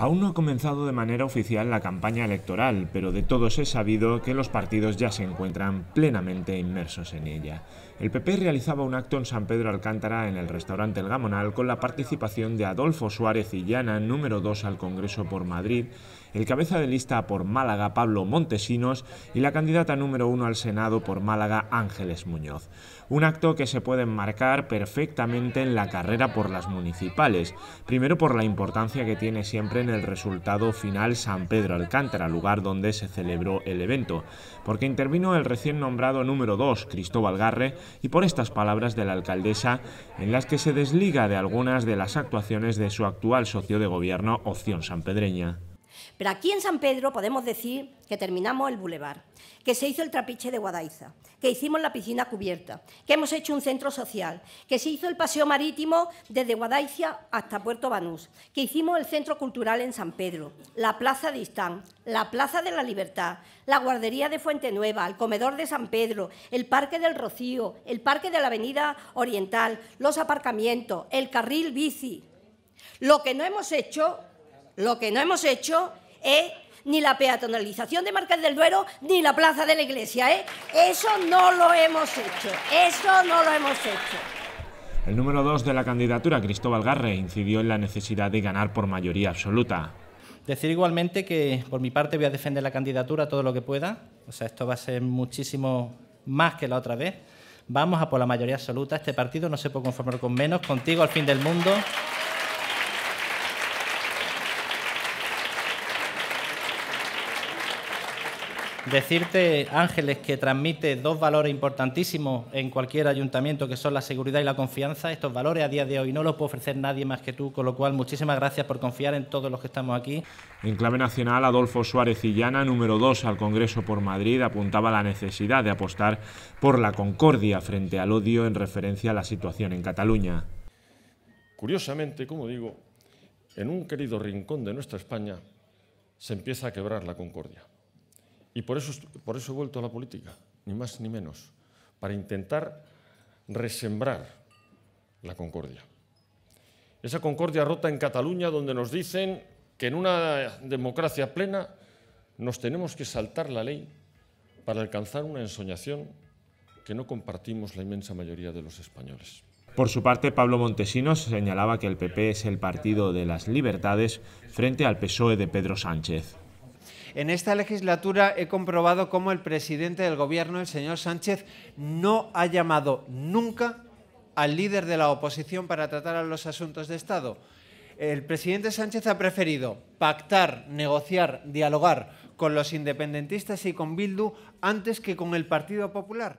Aún no ha comenzado de manera oficial la campaña electoral, pero de todos es sabido que los partidos ya se encuentran plenamente inmersos en ella. El PP realizaba un acto en San Pedro Alcántara en el restaurante El Gamonal con la participación de Adolfo Suárez y Llana... número 2 al Congreso por Madrid, el cabeza de lista por Málaga Pablo Montesinos y la candidata número 1 al Senado por Málaga Ángeles Muñoz. Un acto que se puede enmarcar perfectamente en la carrera por las municipales, primero por la importancia que tiene siempre en el resultado final San Pedro Alcántara, lugar donde se celebró el evento, porque intervino el recién nombrado número 2, Cristóbal Garre, y por estas palabras de la alcaldesa en las que se desliga de algunas de las actuaciones de su actual socio de gobierno, Opción Sanpedreña. Pero aquí en San Pedro podemos decir que terminamos el bulevar, que se hizo el trapiche de Guadaiza, que hicimos la piscina cubierta, que hemos hecho un centro social, que se hizo el paseo marítimo desde Guadaiza hasta Puerto Banús, que hicimos el centro cultural en San Pedro, la plaza de Istán, la plaza de la Libertad, la guardería de Fuente Nueva, el comedor de San Pedro, el parque del Rocío, el parque de la Avenida Oriental, los aparcamientos, el carril bici. Lo que no hemos hecho lo que no hemos hecho es ni la peatonalización de Marqués del Duero ni la plaza de la iglesia. ¿eh? Eso no lo hemos hecho. Eso no lo hemos hecho. El número dos de la candidatura, Cristóbal Garre, incidió en la necesidad de ganar por mayoría absoluta. Decir igualmente que por mi parte voy a defender la candidatura todo lo que pueda. O sea, esto va a ser muchísimo más que la otra vez. Vamos a por la mayoría absoluta. Este partido no se puede conformar con menos. Contigo al fin del mundo. Decirte, Ángeles, que transmite dos valores importantísimos en cualquier ayuntamiento, que son la seguridad y la confianza. Estos valores a día de hoy no los puede ofrecer nadie más que tú, con lo cual muchísimas gracias por confiar en todos los que estamos aquí. En clave nacional, Adolfo Suárez Illana, número dos al Congreso por Madrid, apuntaba la necesidad de apostar por la concordia frente al odio en referencia a la situación en Cataluña. Curiosamente, como digo, en un querido rincón de nuestra España se empieza a quebrar la concordia. Y por eso, por eso he vuelto a la política, ni más ni menos, para intentar resembrar la concordia. Esa concordia rota en Cataluña donde nos dicen que en una democracia plena nos tenemos que saltar la ley para alcanzar una ensoñación que no compartimos la inmensa mayoría de los españoles. Por su parte, Pablo Montesinos señalaba que el PP es el partido de las libertades frente al PSOE de Pedro Sánchez. En esta legislatura he comprobado cómo el presidente del gobierno, el señor Sánchez, no ha llamado nunca al líder de la oposición para tratar los asuntos de Estado. El presidente Sánchez ha preferido pactar, negociar, dialogar con los independentistas y con Bildu antes que con el Partido Popular.